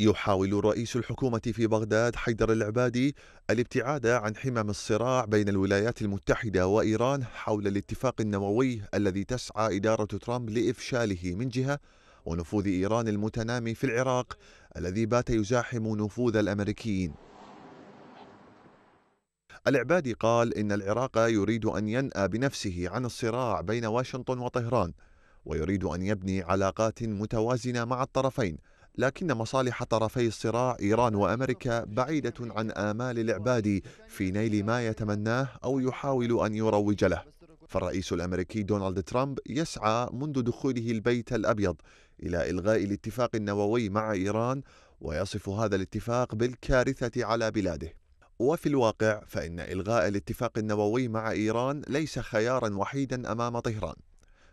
يحاول رئيس الحكومة في بغداد حيدر العبادي الابتعاد عن حمم الصراع بين الولايات المتحدة وإيران حول الاتفاق النووي الذي تسعى إدارة ترامب لإفشاله من جهة ونفوذ إيران المتنامي في العراق الذي بات يزاحم نفوذ الأمريكيين العبادي قال إن العراق يريد أن ينأى بنفسه عن الصراع بين واشنطن وطهران ويريد أن يبني علاقات متوازنة مع الطرفين لكن مصالح طرفي الصراع إيران وأمريكا بعيدة عن آمال العباد في نيل ما يتمناه أو يحاول أن يروج له فالرئيس الأمريكي دونالد ترامب يسعى منذ دخوله البيت الأبيض إلى إلغاء الاتفاق النووي مع إيران ويصف هذا الاتفاق بالكارثة على بلاده وفي الواقع فإن إلغاء الاتفاق النووي مع إيران ليس خيارا وحيدا أمام طهران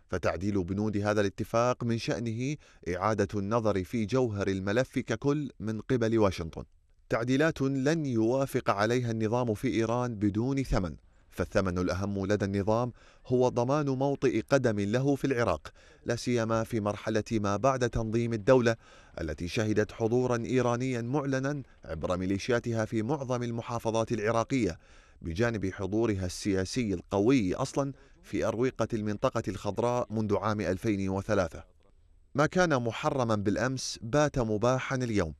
فتعديل بنود هذا الاتفاق من شأنه إعادة النظر في جوهر الملف ككل من قبل واشنطن. تعديلات لن يوافق عليها النظام في إيران بدون ثمن، فالثمن الأهم لدى النظام هو ضمان موطئ قدم له في العراق، لا سيما في مرحلة ما بعد تنظيم الدولة التي شهدت حضورا إيرانيا معلنا عبر ميليشياتها في معظم المحافظات العراقية، بجانب حضورها السياسي القوي أصلا في أروقة المنطقة الخضراء منذ عام 2003 ما كان محرما بالأمس بات مباحا اليوم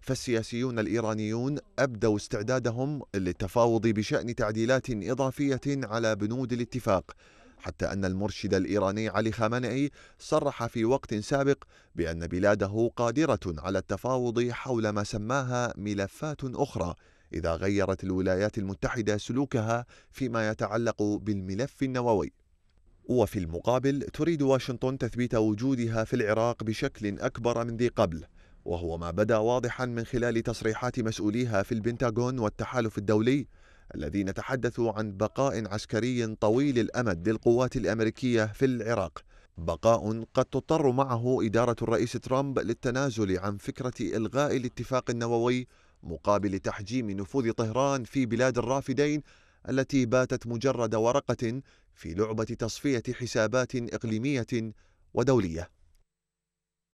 فالسياسيون الإيرانيون أبدوا استعدادهم للتفاوض بشأن تعديلات إضافية على بنود الاتفاق حتى أن المرشد الإيراني علي خامنئي صرح في وقت سابق بأن بلاده قادرة على التفاوض حول ما سماها ملفات أخرى إذا غيرت الولايات المتحدة سلوكها فيما يتعلق بالملف النووي وفي المقابل تريد واشنطن تثبيت وجودها في العراق بشكل أكبر من ذي قبل وهو ما بدا واضحا من خلال تصريحات مسؤوليها في البنتاغون والتحالف الدولي الذين تحدثوا عن بقاء عسكري طويل الامد للقوات الامريكيه في العراق بقاء قد تضطر معه اداره الرئيس ترامب للتنازل عن فكره الغاء الاتفاق النووي مقابل تحجيم نفوذ طهران في بلاد الرافدين التي باتت مجرد ورقه في لعبه تصفيه حسابات اقليميه ودوليه